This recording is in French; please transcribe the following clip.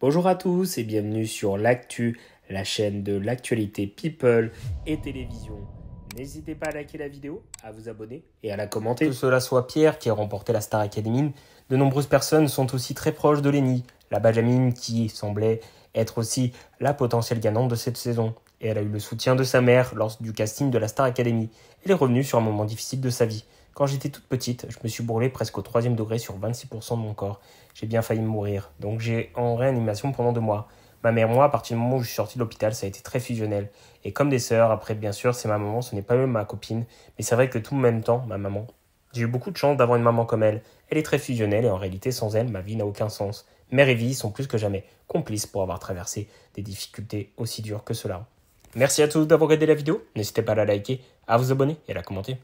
Bonjour à tous et bienvenue sur l'actu, la chaîne de l'actualité people et télévision. N'hésitez pas à liker la vidéo, à vous abonner et à la commenter. Que cela soit Pierre qui a remporté la Star Academy, de nombreuses personnes sont aussi très proches de Lenny, la Benjamin qui semblait être aussi la potentielle gagnante de cette saison. Et elle a eu le soutien de sa mère lors du casting de la Star Academy. Elle est revenue sur un moment difficile de sa vie. Quand j'étais toute petite, je me suis brûlé presque au troisième degré sur 26% de mon corps. J'ai bien failli mourir, donc j'ai en réanimation pendant deux mois. Ma mère et moi, à partir du moment où je suis sorti de l'hôpital, ça a été très fusionnel. Et comme des sœurs, après bien sûr, c'est ma maman, ce n'est pas même ma copine, mais c'est vrai que tout en même temps, ma maman. J'ai eu beaucoup de chance d'avoir une maman comme elle. Elle est très fusionnelle et en réalité, sans elle, ma vie n'a aucun sens. Mère et vie sont plus que jamais complices pour avoir traversé des difficultés aussi dures que cela. Merci à tous d'avoir aidé la vidéo. N'hésitez pas à la liker, à vous abonner et à la commenter.